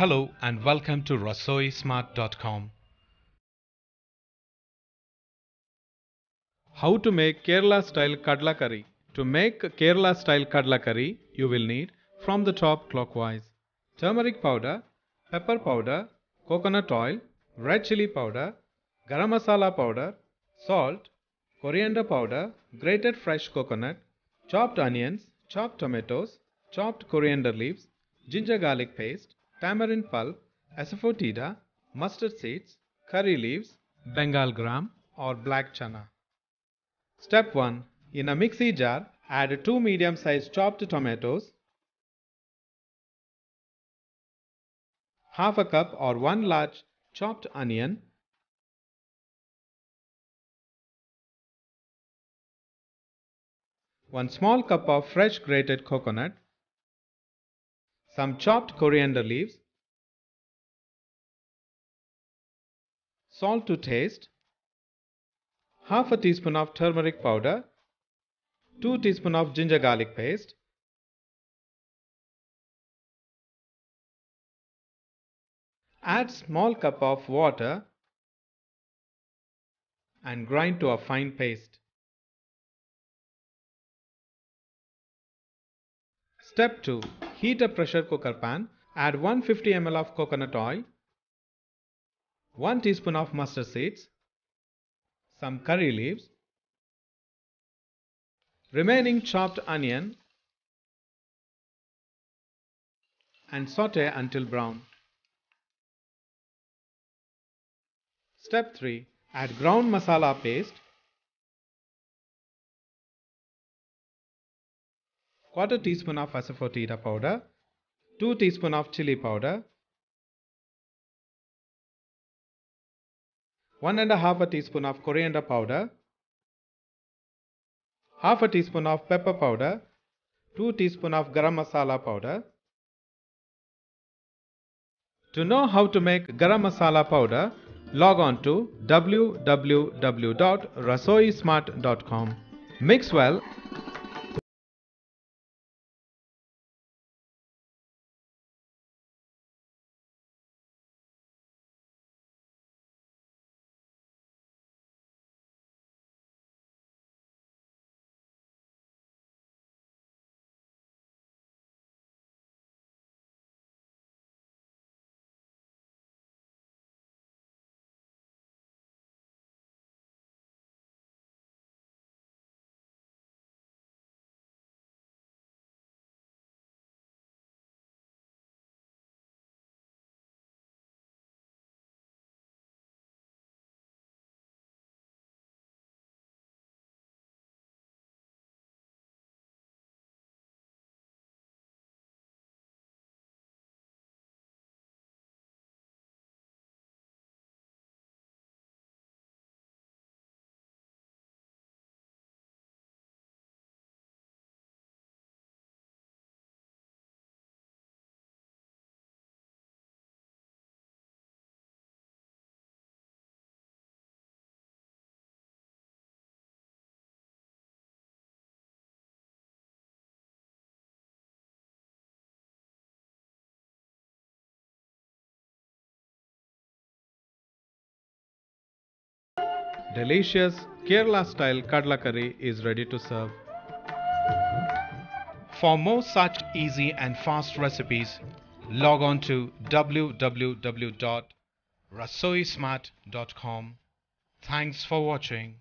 Hello and welcome to rasoismart.com. How to make Kerala style kadla curry. To make Kerala style kadla curry, you will need from the top clockwise turmeric powder, pepper powder, coconut oil, red chili powder, garam masala powder, salt, coriander powder, grated fresh coconut, chopped onions, chopped tomatoes, chopped coriander leaves, ginger garlic paste, tamarind pulp, asafoetida, mustard seeds, curry leaves, Bengal gram or black chana. Step 1. In a mixie jar, add 2 medium-sized chopped tomatoes, half a cup or 1 large chopped onion, one small cup of fresh grated coconut, some chopped coriander leaves, salt to taste, half a teaspoon of turmeric powder, 2 teaspoon of ginger garlic paste, add small cup of water and grind to a fine paste. Step 2. Heat a pressure cooker pan. Add 150 ml of coconut oil, 1 teaspoon of mustard seeds, some curry leaves, remaining chopped onion and saute until brown. Step 3. Add ground masala paste quarter teaspoon of asafoetida powder, 2 teaspoon of chili powder, 1 and a half a teaspoon of coriander powder, half a teaspoon of pepper powder, 2 teaspoon of garam masala powder. To know how to make garam masala powder, log on to www.rasoismart.com. Mix well Delicious Kerala style kadla curry is ready to serve. For more such easy and fast recipes, log on to www.rasoismart.com. Thanks for watching.